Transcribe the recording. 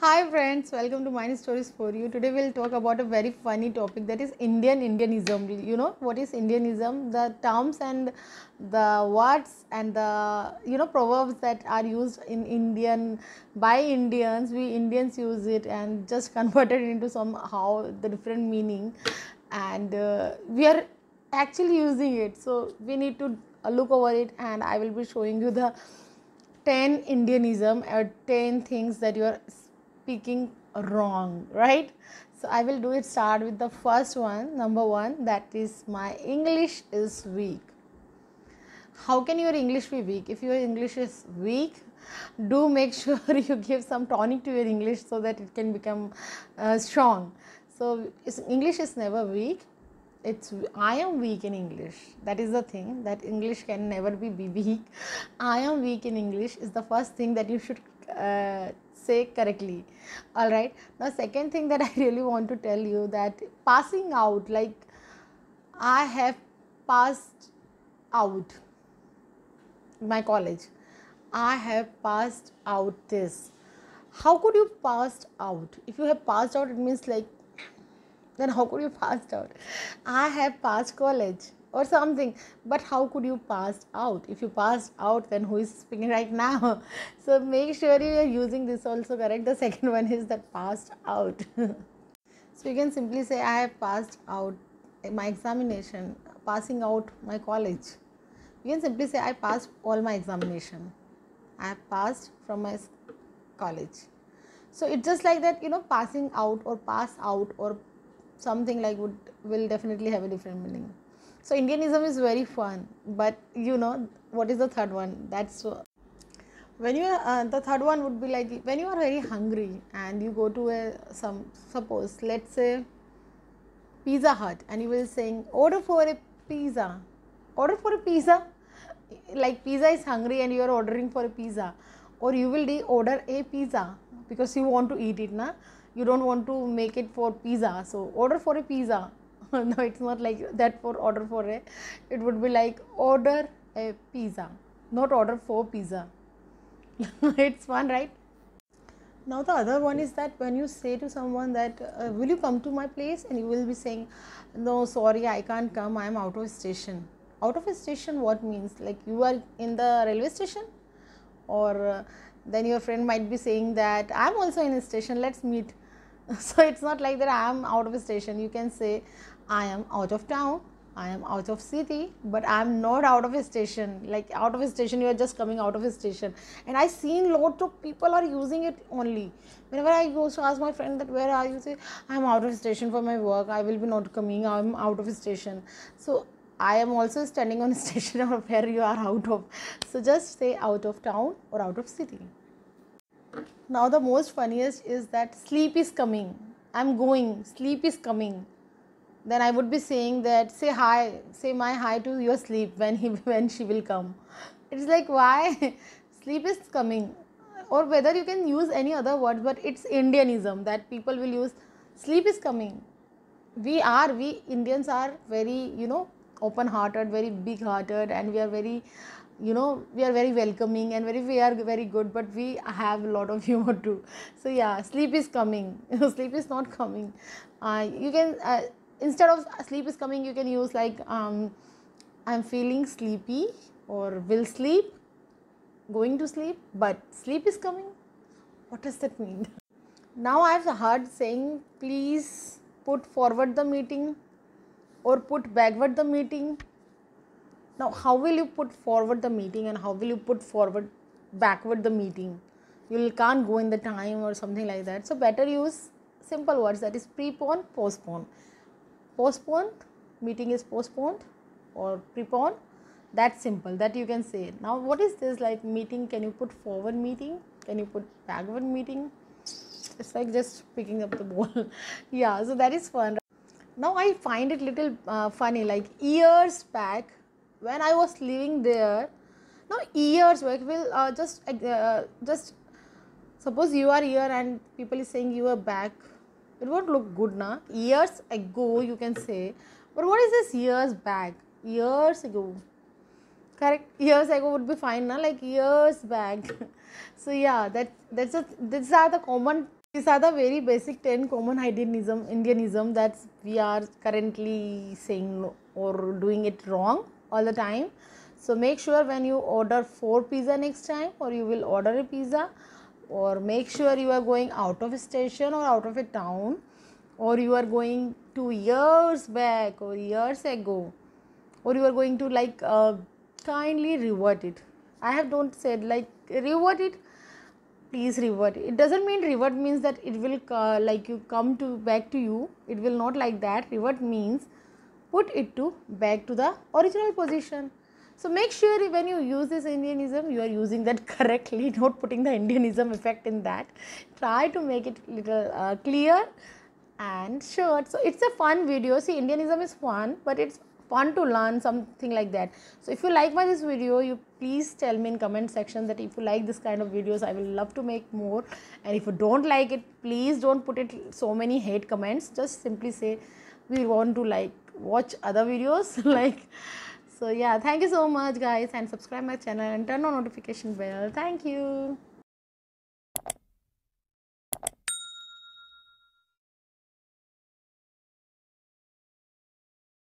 Hi friends, welcome to Mind Stories for you. Today we'll talk about a very funny topic that is Indian Indianism. You know what is Indianism? The terms and the words and the you know proverbs that are used in Indian by Indians. We Indians use it and just converted into somehow the different meaning, and uh, we are actually using it. So we need to uh, look over it, and I will be showing you the. 10 Indianism or uh, 10 things that you are picking wrong right so i will do it start with the first one number one that is my english is weak how can your english be weak if your english is weak do make sure you give some tonic to your english so that it can become uh, strong so english is never weak it's i am weak in english that is the thing that english can never be weak i am weak in english is the first thing that you should uh, say correctly all right now second thing that i really want to tell you that passing out like i have passed out my college i have passed out this how could you passed out if you have passed out it means like then how could you passed out i have passed college or something but how could you pass out if you passed out then who is speaking right now so make sure you are using this also correct the second one is that passed out so you can simply say i have passed out my examination passing out my college you can simply say i passed all my examination i have passed from my college so it's just like that you know passing out or pass out or something like would will definitely have a different meaning so indianism is very fun but you know what is the third one that's uh, when you uh, the third one would be like when you are very hungry and you go to a some suppose let's say pizza hut and you will saying order for a pizza order for a pizza like pizza is hungry and you are ordering for a pizza or you will de- order a pizza because you want to eat it na you don't want to make it for pizza so order for a pizza no it's not like that for order for a it would be like order a pizza not order for pizza it's fun right now the other one is that when you say to someone that uh, will you come to my place and you will be saying no sorry i can't come i am out of station out of a station what means like you are in the railway station or uh, then your friend might be saying that i'm also in a station let's meet so it's not like that i am out of station you can say i am out of town i am out of city but i am not out of station like out of station you are just coming out of station and i seen lot of people are using it only whenever i go to ask my friend that where are you say i am out of station for my work i will be not coming i am out of station so i am also standing on station or where you are out of so just say out of town or out of city now, the most funniest is that sleep is coming. I'm going. Sleep is coming. Then I would be saying that say hi, say my hi to your sleep when he when she will come. It's like why sleep is coming, or whether you can use any other word, but it's Indianism that people will use. Sleep is coming. We are we Indians are very you know open hearted, very big hearted, and we are very you know we are very welcoming and very we are very good but we have a lot of humor too so yeah sleep is coming sleep is not coming uh, you can uh, instead of uh, sleep is coming you can use like um, i'm feeling sleepy or will sleep going to sleep but sleep is coming what does that mean now i've heard saying please put forward the meeting or put backward the meeting now how will you put forward the meeting and how will you put forward backward the meeting you can't go in the time or something like that so better use simple words that is prepon postpone postponed meeting is postponed or prepon that's simple that you can say now what is this like meeting can you put forward meeting can you put backward meeting it's like just picking up the ball yeah so that is fun now i find it little uh, funny like years back when i was living there no years back will uh, just uh, just suppose you are here and people is saying you are back it won't look good na years ago you can say but what is this years back years ago correct years ago would be fine na like years back so yeah that that's a, these are the common these are the very basic 10 common ideanism indianism that we are currently saying no or doing it wrong all the time so make sure when you order four pizza next time or you will order a pizza or make sure you are going out of a station or out of a town or you are going to years back or years ago or you are going to like uh, kindly revert it i have don't said like revert it please revert it doesn't mean revert means that it will uh, like you come to back to you it will not like that revert means put it to back to the original position. So make sure when you use this Indianism, you are using that correctly, not putting the Indianism effect in that. Try to make it little uh, clear and short. So it's a fun video. See, Indianism is fun, but it's fun to learn something like that. So if you like my this video, you please tell me in comment section that if you like this kind of videos, I will love to make more. And if you don't like it, please don't put it so many hate comments. Just simply say we want to like watch other videos like so yeah thank you so much guys and subscribe my channel and turn on notification bell thank you